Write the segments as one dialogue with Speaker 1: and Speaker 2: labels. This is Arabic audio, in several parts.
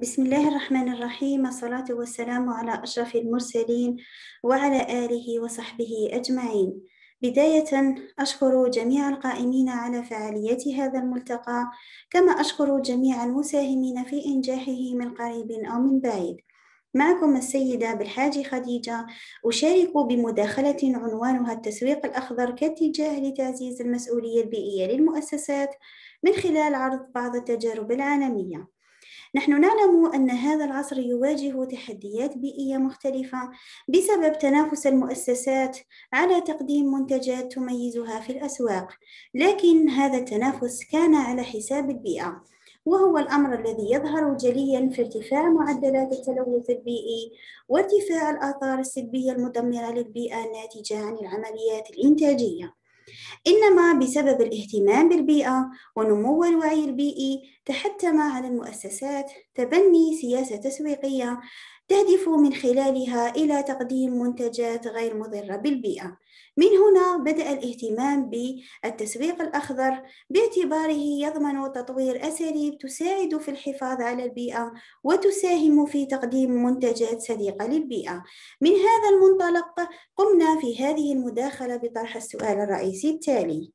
Speaker 1: بسم الله الرحمن الرحيم الصلاة والسلام على أشرف المرسلين وعلى آله وصحبه أجمعين بداية أشكر جميع القائمين على فعالية هذا الملتقى كما أشكر جميع المساهمين في إنجاحه من قريب أو من بعيد معكم السيدة بالحاج خديجة أشارك بمداخلة عنوانها التسويق الأخضر كاتجاه لتعزيز المسؤولية البيئية للمؤسسات من خلال عرض بعض التجارب العالمية نحن نعلم أن هذا العصر يواجه تحديات بيئية مختلفة بسبب تنافس المؤسسات على تقديم منتجات تميزها في الأسواق لكن هذا التنافس كان على حساب البيئة وهو الأمر الذي يظهر جليا في ارتفاع معدلات التلوث البيئي وارتفاع الآثار السلبية المدمرة للبيئة الناتجة عن العمليات الإنتاجية إنما بسبب الاهتمام بالبيئة ونمو الوعي البيئي تحتم على المؤسسات تبني سياسة تسويقية تهدف من خلالها إلى تقديم منتجات غير مضرة بالبيئة. من هنا بدأ الاهتمام بالتسويق الأخضر باعتباره يضمن تطوير أساليب تساعد في الحفاظ على البيئة وتساهم في تقديم منتجات صديقة للبيئة. من هذا المنطلق قمنا في هذه المداخلة بطرح السؤال الرئيسي التالي: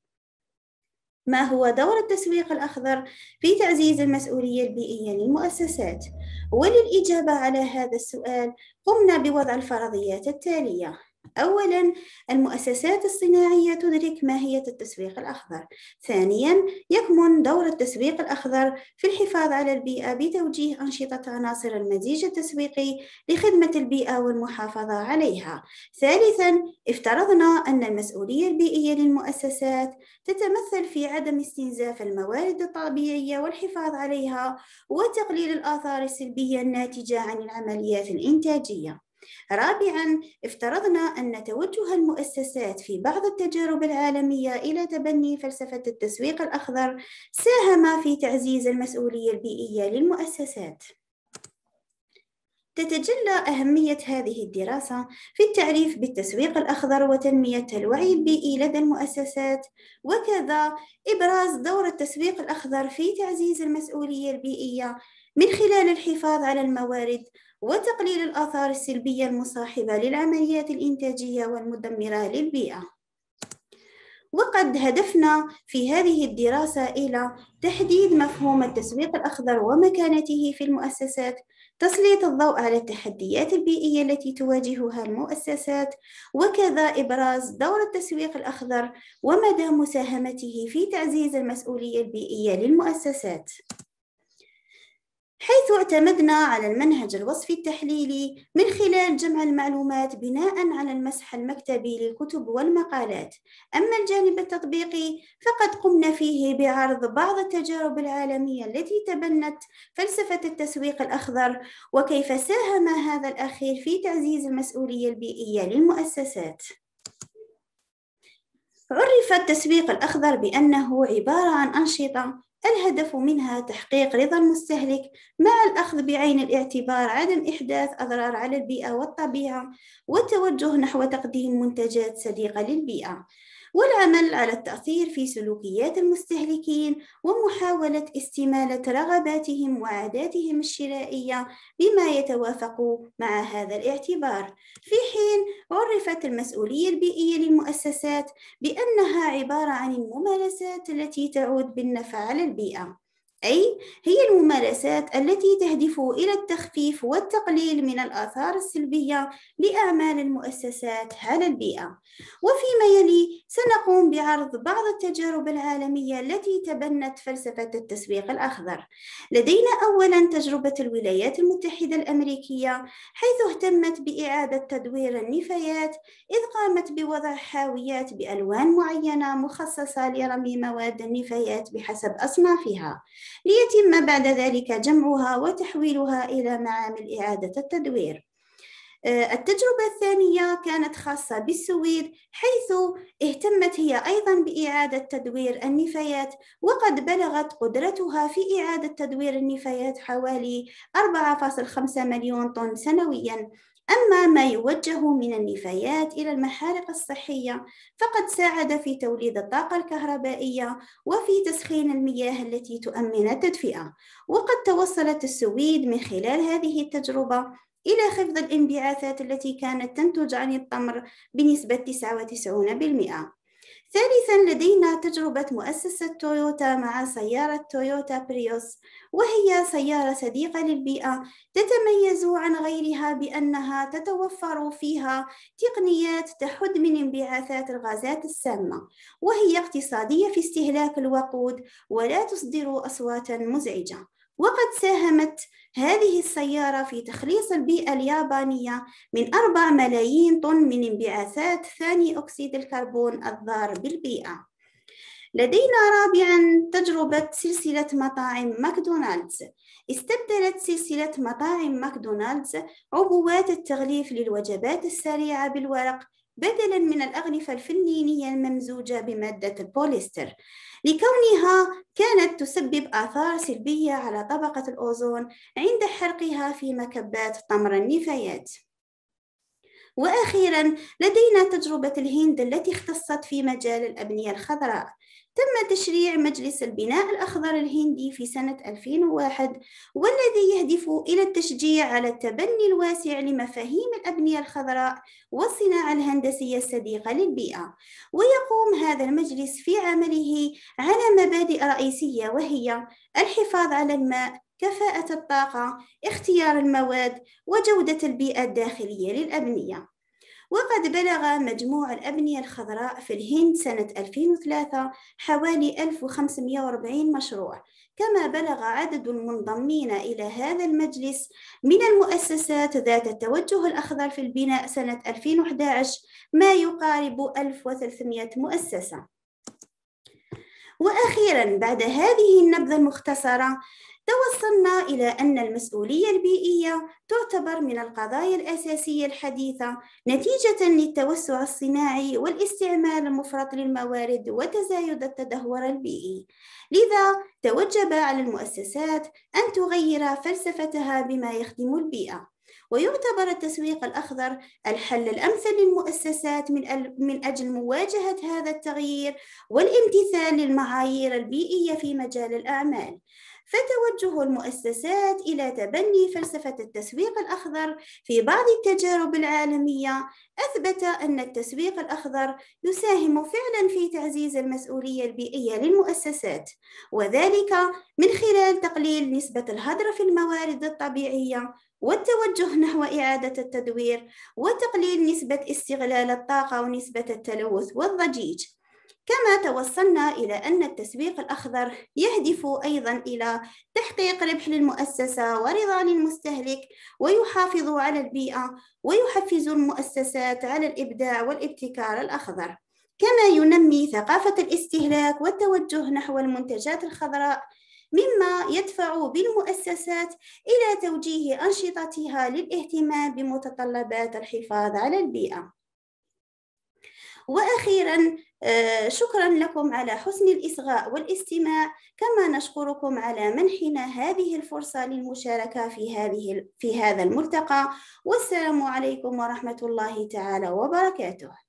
Speaker 1: ما هو دور التسويق الأخضر في تعزيز المسؤولية البيئية للمؤسسات؟ وللإجابة على هذا السؤال قمنا بوضع الفرضيات التالية أولا المؤسسات الصناعية تدرك ماهية التسويق الأخضر ثانيا يكمن دور التسويق الأخضر في الحفاظ على البيئة بتوجيه أنشطة عناصر المزيج التسويقي لخدمة البيئة والمحافظة عليها ثالثا افترضنا أن المسؤولية البيئية للمؤسسات تتمثل في عدم استنزاف الموارد الطبيعية والحفاظ عليها وتقليل الآثار السلبية الناتجة عن العمليات الإنتاجية رابعا افترضنا أن توجه المؤسسات في بعض التجارب العالمية إلى تبني فلسفة التسويق الأخضر ساهم في تعزيز المسؤولية البيئية للمؤسسات تتجلى أهمية هذه الدراسة في التعريف بالتسويق الأخضر وتنمية الوعي البيئي لدى المؤسسات وكذا إبراز دور التسويق الأخضر في تعزيز المسؤولية البيئية من خلال الحفاظ على الموارد وتقليل الآثار السلبية المصاحبة للعمليات الإنتاجية والمدمرة للبيئة وقد هدفنا في هذه الدراسة إلى تحديد مفهوم التسويق الأخضر ومكانته في المؤسسات تسليط الضوء على التحديات البيئية التي تواجهها المؤسسات وكذا إبراز دور التسويق الأخضر ومدى مساهمته في تعزيز المسؤولية البيئية للمؤسسات حيث اعتمدنا على المنهج الوصفي التحليلي من خلال جمع المعلومات بناء على المسح المكتبي للكتب والمقالات أما الجانب التطبيقي فقد قمنا فيه بعرض بعض التجارب العالمية التي تبنت فلسفة التسويق الأخضر وكيف ساهم هذا الأخير في تعزيز المسؤولية البيئية للمؤسسات عرف التسويق الأخضر بأنه عبارة عن أنشطة الهدف منها تحقيق رضا المستهلك مع الأخذ بعين الاعتبار عدم إحداث أضرار على البيئة والطبيعة والتوجه نحو تقديم منتجات صديقة للبيئة والعمل على التأثير في سلوكيات المستهلكين ومحاولة استمالة رغباتهم وعاداتهم الشرائية بما يتوافق مع هذا الاعتبار في حين عرفت المسؤولية البيئية للمؤسسات بأنها عبارة عن الممارسات التي تعود بالنفع على البيئة أي هي الممارسات التي تهدف إلى التخفيف والتقليل من الآثار السلبية لأعمال المؤسسات على البيئة وفيما يلي سنقوم بعرض بعض التجارب العالمية التي تبنت فلسفة التسويق الأخضر لدينا أولا تجربة الولايات المتحدة الأمريكية حيث اهتمت بإعادة تدوير النفايات إذ قامت بوضع حاويات بألوان معينة مخصصة لرمي مواد النفايات بحسب أصنافها ليتم بعد ذلك جمعها وتحويلها إلى معامل إعادة التدوير آه، التجربة الثانية كانت خاصة بالسويد حيث اهتمت هي أيضا بإعادة تدوير النفايات وقد بلغت قدرتها في إعادة تدوير النفايات حوالي 4.5 مليون طن سنويا أما ما يوجه من النفايات إلى المحارق الصحية فقد ساعد في توليد الطاقة الكهربائية وفي تسخين المياه التي تؤمن التدفئة وقد توصلت السويد من خلال هذه التجربة إلى خفض الانبعاثات التي كانت تنتج عن التمر بنسبة 99% ثالثا لدينا تجربة مؤسسة تويوتا مع سيارة تويوتا بريوس وهي سيارة صديقة للبيئة تتميز عن غيرها بأنها تتوفر فيها تقنيات تحد من انبعاثات الغازات السامة وهي اقتصادية في استهلاك الوقود ولا تصدر أصواتا مزعجة وقد ساهمت هذه السيارة في تخليص البيئة اليابانية من 4 ملايين طن من انبعاثات ثاني أكسيد الكربون الضار بالبيئة لدينا رابعا تجربة سلسلة مطاعم ماكدونالدز استبدلت سلسلة مطاعم ماكدونالدز عبوات التغليف للوجبات السريعة بالورق بدلا من الأغلفة الفنينية الممزوجة بمادة البوليستر لكونها كانت تسبب آثار سلبية على طبقة الأوزون عند حرقها في مكبات طمر النفايات وأخيرا لدينا تجربة الهند التي اختصت في مجال الأبنية الخضراء تم تشريع مجلس البناء الأخضر الهندي في سنة 2001 والذي يهدف إلى التشجيع على التبني الواسع لمفاهيم الأبنية الخضراء والصناعة الهندسية الصديقة للبيئة ويقوم هذا المجلس في عمله على مبادئ رئيسية وهي الحفاظ على الماء كفاءة الطاقة اختيار المواد وجودة البيئة الداخلية للأبنية وقد بلغ مجموع الأبنية الخضراء في الهند سنة 2003 حوالي 1540 مشروع كما بلغ عدد المنضمين إلى هذا المجلس من المؤسسات ذات التوجه الأخضر في البناء سنة 2011 ما يقارب 1300 مؤسسة وأخيرا بعد هذه النبذة المختصرة توصلنا إلى أن المسؤولية البيئية تعتبر من القضايا الأساسية الحديثة نتيجة للتوسع الصناعي والاستعمال المفرط للموارد وتزايد التدهور البيئي لذا توجب على المؤسسات أن تغير فلسفتها بما يخدم البيئة ويعتبر التسويق الأخضر الحل الأمثل للمؤسسات من, أجل مواجهة هذا التغيير والامتثال للمعايير البيئية في مجال الأعمال فتوجه المؤسسات إلى تبني فلسفة التسويق الأخضر في بعض التجارب العالمية أثبت أن التسويق الأخضر يساهم فعلا في تعزيز المسؤولية البيئية للمؤسسات وذلك من خلال تقليل نسبة الهدر في الموارد الطبيعية والتوجه نحو إعادة التدوير وتقليل نسبة استغلال الطاقة ونسبة التلوث والضجيج كما توصلنا إلى أن التسويق الأخضر يهدف أيضا إلى تحقيق ربح للمؤسسة ورضا للمستهلك ويحافظ على البيئة ويحفز المؤسسات على الإبداع والابتكار الأخضر كما ينمي ثقافة الاستهلاك والتوجه نحو المنتجات الخضراء مما يدفع بالمؤسسات إلى توجيه أنشطتها للاهتمام بمتطلبات الحفاظ على البيئة واخيرا آه، شكرا لكم على حسن الاصغاء والاستماع كما نشكركم على منحنا هذه الفرصه للمشاركه في هذه في هذا الملتقى والسلام عليكم ورحمه الله تعالى وبركاته